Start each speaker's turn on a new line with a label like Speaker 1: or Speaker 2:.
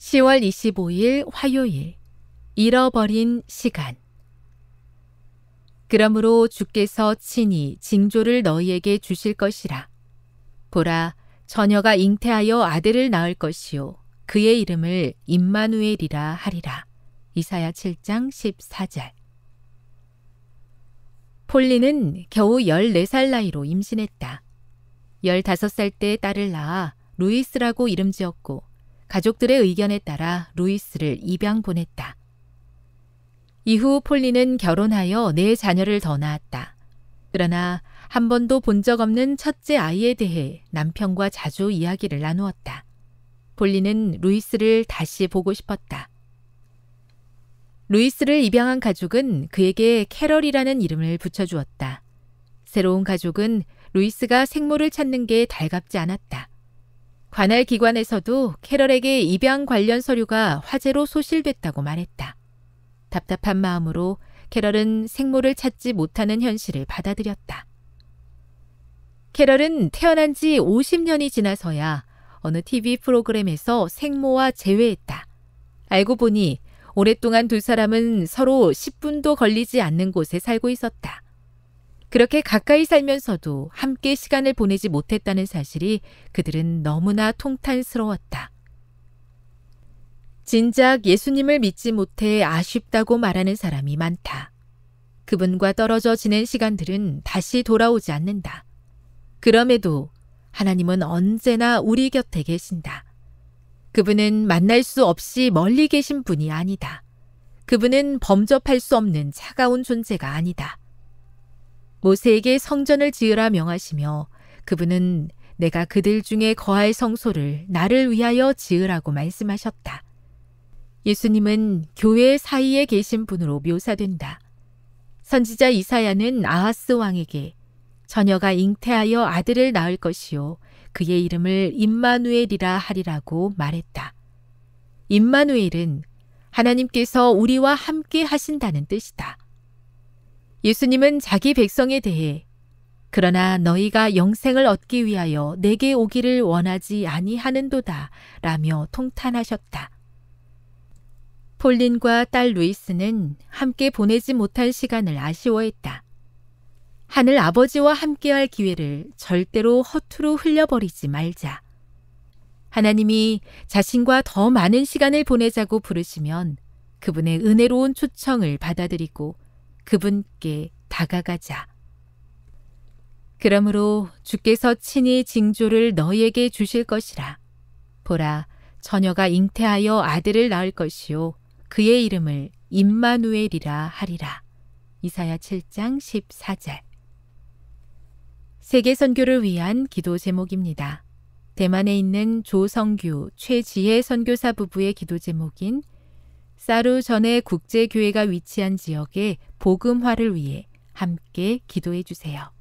Speaker 1: 10월 25일 화요일 잃어버린 시간 그러므로 주께서 친히 징조를 너희에게 주실 것이라 보라 처녀가 잉태하여 아들을 낳을 것이요 그의 이름을 임마누엘이라 하리라 이사야 7장 14절 폴리는 겨우 14살 나이로 임신했다. 15살 때 딸을 낳아 루이스라고 이름 지었고 가족들의 의견에 따라 루이스를 입양 보냈다. 이후 폴리는 결혼하여 네 자녀를 더 낳았다. 그러나 한 번도 본 적 없는 첫째 아이에 대해 남편과 자주 이야기를 나누었다. 폴리는 루이스를 다시 보고 싶었다. 루이스를 입양한 가족은 그에게 캐럴이라는 이름을 붙여주었다. 새로운 가족은 루이스가 생모를 찾는 게 달갑지 않았다. 관할 기관에서도 캐럴에게 입양 관련 서류가 화재로 소실됐다고 말했다. 답답한 마음으로 캐럴은 생모를 찾지 못하는 현실을 받아들였다. 캐럴은 태어난 지 50년이 지나서야 어느 TV 프로그램에서 생모와 재회했다. 알고 보니 오랫동안 두 사람은 서로 10분도 걸리지 않는 곳에 살고 있었다. 그렇게 가까이 살면서도 함께 시간을 보내지 못했다는 사실이 그들은 너무나 통탄스러웠다. 진작 예수님을 믿지 못해 아쉽다고 말하는 사람이 많다. 그분과 떨어져 지낸 시간들은 다시 돌아오지 않는다. 그럼에도 하나님은 언제나 우리 곁에 계신다. 그분은 만날 수 없이 멀리 계신 분이 아니다. 그분은 범접할 수 없는 차가운 존재가 아니다. 모세에게 성전을 지으라 명하시며 그분은 내가 그들 중에 거할 성소를 나를 위하여 지으라고 말씀하셨다. 예수님은 교회 사이에 계신 분으로 묘사된다. 선지자 이사야는 아하스 왕에게 처녀가 잉태하여 아들을 낳을 것이요 그의 이름을 임마누엘이라 하리라고 말했다. 임마누엘은 하나님께서 우리와 함께 하신다는 뜻이다. 예수님은 자기 백성에 대해 그러나 너희가 영생을 얻기 위하여 내게 오기를 원하지 아니하는도다 라며 통탄하셨다. 폴린과 딸 루이스는 함께 보내지 못할 시간을 아쉬워했다. 하늘 아버지와 함께할 기회를 절대로 허투루 흘려버리지 말자. 하나님이 자신과 더 많은 시간을 보내자고 부르시면 그분의 은혜로운 초청을 받아들이고 그분께 다가가자. 그러므로 주께서 친히 징조를 너희에게 주실 것이라. 보라, 처녀가 잉태하여 아들을 낳을 것이요. 그의 이름을 임마누엘이라 하리라. 이사야 7장 14절. 세계 선교를 위한 기도 제목입니다. 대만에 있는 조성규, 최지혜 선교사 부부의 기도 제목인 사루 전의 국제교회가 위치한 지역의 복음화를 위해 함께 기도해 주세요.